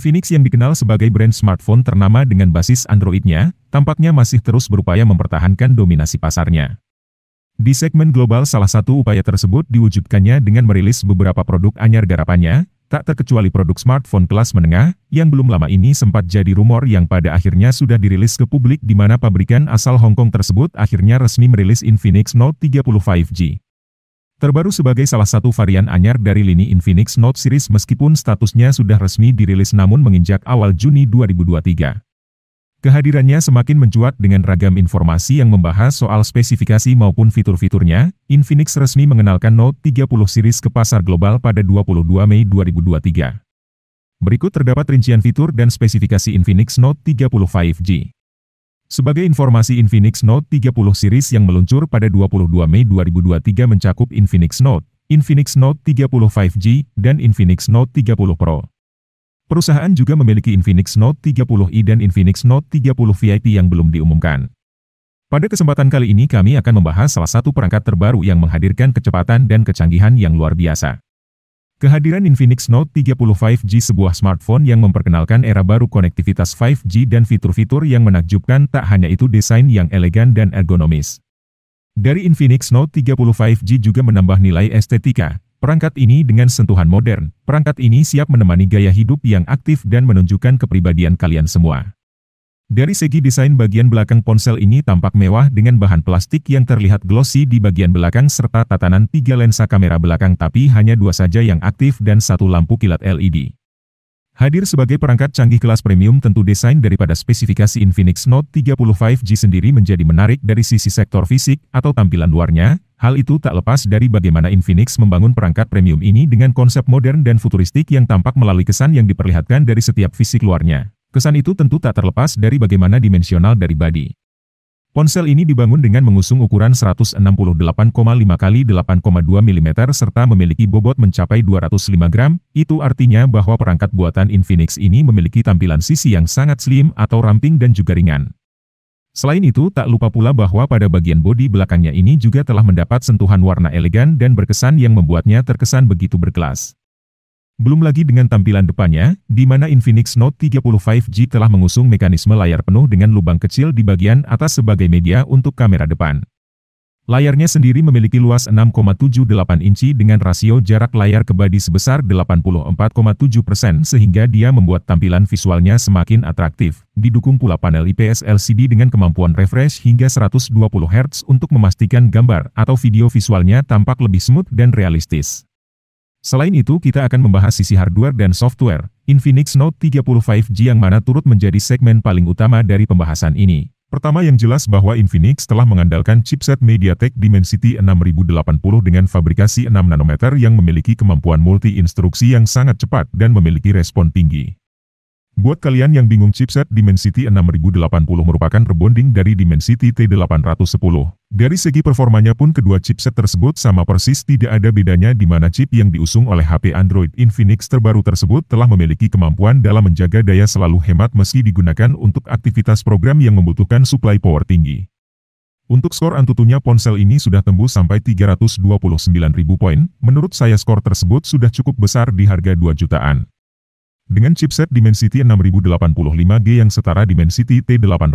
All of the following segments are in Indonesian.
Infinix yang dikenal sebagai brand smartphone ternama dengan basis Android-nya, tampaknya masih terus berupaya mempertahankan dominasi pasarnya. Di segmen global salah satu upaya tersebut diwujudkannya dengan merilis beberapa produk anyar garapannya, tak terkecuali produk smartphone kelas menengah, yang belum lama ini sempat jadi rumor yang pada akhirnya sudah dirilis ke publik di mana pabrikan asal Hong Kong tersebut akhirnya resmi merilis Infinix Note 30 5G. Terbaru sebagai salah satu varian anyar dari lini Infinix Note series meskipun statusnya sudah resmi dirilis namun menginjak awal Juni 2023. Kehadirannya semakin mencuat dengan ragam informasi yang membahas soal spesifikasi maupun fitur-fiturnya, Infinix resmi mengenalkan Note 30 series ke pasar global pada 22 Mei 2023. Berikut terdapat rincian fitur dan spesifikasi Infinix Note 30 5G. Sebagai informasi Infinix Note 30 series yang meluncur pada 22 Mei 2023 mencakup Infinix Note, Infinix Note 30 5G, dan Infinix Note 30 Pro. Perusahaan juga memiliki Infinix Note 30i dan Infinix Note 30 VIP yang belum diumumkan. Pada kesempatan kali ini kami akan membahas salah satu perangkat terbaru yang menghadirkan kecepatan dan kecanggihan yang luar biasa. Kehadiran Infinix Note 30 5G sebuah smartphone yang memperkenalkan era baru konektivitas 5G dan fitur-fitur yang menakjubkan tak hanya itu desain yang elegan dan ergonomis. Dari Infinix Note 30 5G juga menambah nilai estetika. Perangkat ini dengan sentuhan modern, perangkat ini siap menemani gaya hidup yang aktif dan menunjukkan kepribadian kalian semua. Dari segi desain bagian belakang ponsel ini tampak mewah dengan bahan plastik yang terlihat glossy di bagian belakang serta tatanan tiga lensa kamera belakang tapi hanya dua saja yang aktif dan satu lampu kilat LED. Hadir sebagai perangkat canggih kelas premium tentu desain daripada spesifikasi Infinix Note 30 5G sendiri menjadi menarik dari sisi sektor fisik atau tampilan luarnya, hal itu tak lepas dari bagaimana Infinix membangun perangkat premium ini dengan konsep modern dan futuristik yang tampak melalui kesan yang diperlihatkan dari setiap fisik luarnya. Kesan itu tentu tak terlepas dari bagaimana dimensional dari body. Ponsel ini dibangun dengan mengusung ukuran 168,5 kali 8,2 mm serta memiliki bobot mencapai 205 gram, itu artinya bahwa perangkat buatan Infinix ini memiliki tampilan sisi yang sangat slim atau ramping dan juga ringan. Selain itu, tak lupa pula bahwa pada bagian bodi belakangnya ini juga telah mendapat sentuhan warna elegan dan berkesan yang membuatnya terkesan begitu berkelas. Belum lagi dengan tampilan depannya, di mana Infinix Note 30 5G telah mengusung mekanisme layar penuh dengan lubang kecil di bagian atas sebagai media untuk kamera depan. Layarnya sendiri memiliki luas 6,78 inci dengan rasio jarak layar ke body sebesar 84,7 persen sehingga dia membuat tampilan visualnya semakin atraktif, didukung pula panel IPS LCD dengan kemampuan refresh hingga 120 Hz untuk memastikan gambar atau video visualnya tampak lebih smooth dan realistis. Selain itu kita akan membahas sisi hardware dan software, Infinix Note 30 5G yang mana turut menjadi segmen paling utama dari pembahasan ini. Pertama yang jelas bahwa Infinix telah mengandalkan chipset MediaTek Dimensity 6080 dengan fabrikasi 6 nanometer yang memiliki kemampuan multi-instruksi yang sangat cepat dan memiliki respon tinggi. Buat kalian yang bingung chipset Dimensity 6080 merupakan rebonding dari Dimensity T810. Dari segi performanya pun kedua chipset tersebut sama persis tidak ada bedanya di mana chip yang diusung oleh HP Android Infinix terbaru tersebut telah memiliki kemampuan dalam menjaga daya selalu hemat meski digunakan untuk aktivitas program yang membutuhkan supply power tinggi. Untuk skor antutunya ponsel ini sudah tembus sampai 329.000 poin, menurut saya skor tersebut sudah cukup besar di harga 2 jutaan. Dengan chipset Dimensity 6085G yang setara Dimensity T810,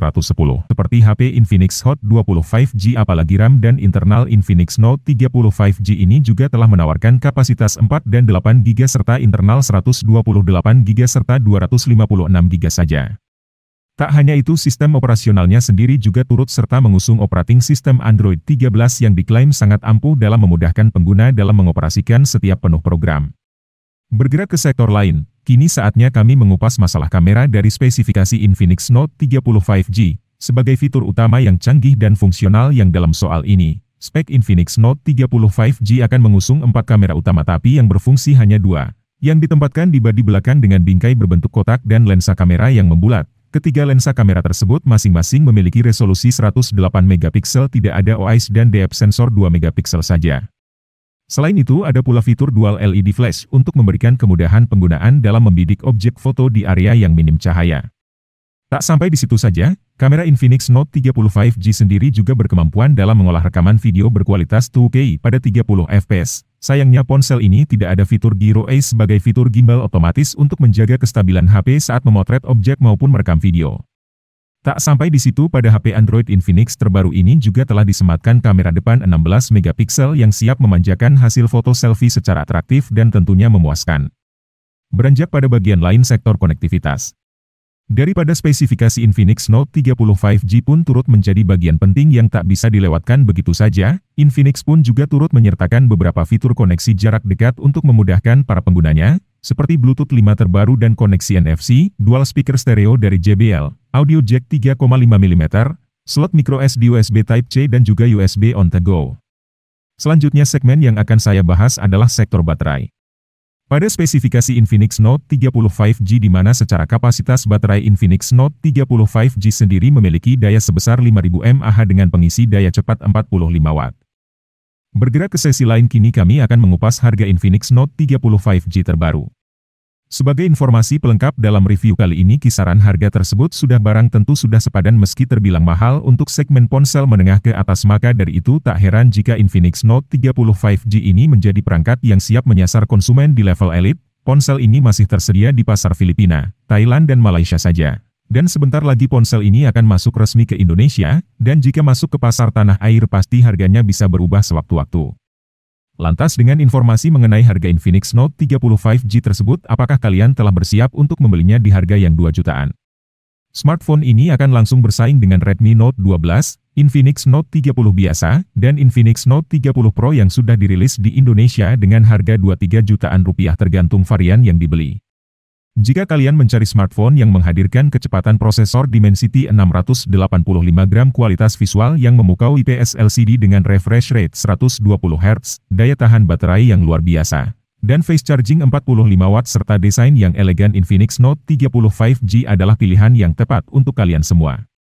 seperti HP Infinix Hot 25 g apalagi RAM dan internal Infinix Note 35 g ini juga telah menawarkan kapasitas 4 dan 8 GB serta internal 128 GB serta 256 GB saja. Tak hanya itu sistem operasionalnya sendiri juga turut serta mengusung operating system Android 13 yang diklaim sangat ampuh dalam memudahkan pengguna dalam mengoperasikan setiap penuh program. Bergerak ke sektor lain, Kini saatnya kami mengupas masalah kamera dari spesifikasi Infinix Note 30 5G, sebagai fitur utama yang canggih dan fungsional yang dalam soal ini. Spek Infinix Note 30 5G akan mengusung empat kamera utama tapi yang berfungsi hanya dua, yang ditempatkan di body belakang dengan bingkai berbentuk kotak dan lensa kamera yang membulat. Ketiga lensa kamera tersebut masing-masing memiliki resolusi 108 mp tidak ada OIS dan depth sensor 2 mp saja. Selain itu ada pula fitur dual LED flash untuk memberikan kemudahan penggunaan dalam membidik objek foto di area yang minim cahaya. Tak sampai di situ saja, kamera Infinix Note 30 5G sendiri juga berkemampuan dalam mengolah rekaman video berkualitas 2K pada 30 fps. Sayangnya ponsel ini tidak ada fitur Giro Ace sebagai fitur gimbal otomatis untuk menjaga kestabilan HP saat memotret objek maupun merekam video. Tak sampai di situ pada HP Android Infinix terbaru ini juga telah disematkan kamera depan 16 megapiksel yang siap memanjakan hasil foto selfie secara atraktif dan tentunya memuaskan. Beranjak pada bagian lain sektor konektivitas. Daripada spesifikasi Infinix Note 30 5G pun turut menjadi bagian penting yang tak bisa dilewatkan begitu saja, Infinix pun juga turut menyertakan beberapa fitur koneksi jarak dekat untuk memudahkan para penggunanya, seperti Bluetooth 5 terbaru dan koneksi NFC, dual speaker stereo dari JBL, audio jack 3,5 mm, slot micro SD USB Type-C dan juga USB on the go. Selanjutnya segmen yang akan saya bahas adalah sektor baterai. Pada spesifikasi Infinix Note 30 5G di mana secara kapasitas baterai Infinix Note 30 5G sendiri memiliki daya sebesar 5000 mAh dengan pengisi daya cepat 45 Watt. Bergerak ke sesi lain kini kami akan mengupas harga Infinix Note 30 5G terbaru. Sebagai informasi pelengkap dalam review kali ini kisaran harga tersebut sudah barang tentu sudah sepadan meski terbilang mahal untuk segmen ponsel menengah ke atas maka dari itu tak heran jika Infinix Note 30 5G ini menjadi perangkat yang siap menyasar konsumen di level elit, ponsel ini masih tersedia di pasar Filipina, Thailand dan Malaysia saja. Dan sebentar lagi ponsel ini akan masuk resmi ke Indonesia, dan jika masuk ke pasar tanah air pasti harganya bisa berubah sewaktu-waktu. Lantas dengan informasi mengenai harga Infinix Note 30 5G tersebut, apakah kalian telah bersiap untuk membelinya di harga yang 2 jutaan? Smartphone ini akan langsung bersaing dengan Redmi Note 12, Infinix Note 30 biasa, dan Infinix Note 30 Pro yang sudah dirilis di Indonesia dengan harga 23 jutaan rupiah tergantung varian yang dibeli. Jika kalian mencari smartphone yang menghadirkan kecepatan prosesor Dimensity 685 gram kualitas visual yang memukau IPS LCD dengan refresh rate 120 Hz, daya tahan baterai yang luar biasa, dan face charging 45 watt serta desain yang elegan Infinix Note 30 5G adalah pilihan yang tepat untuk kalian semua.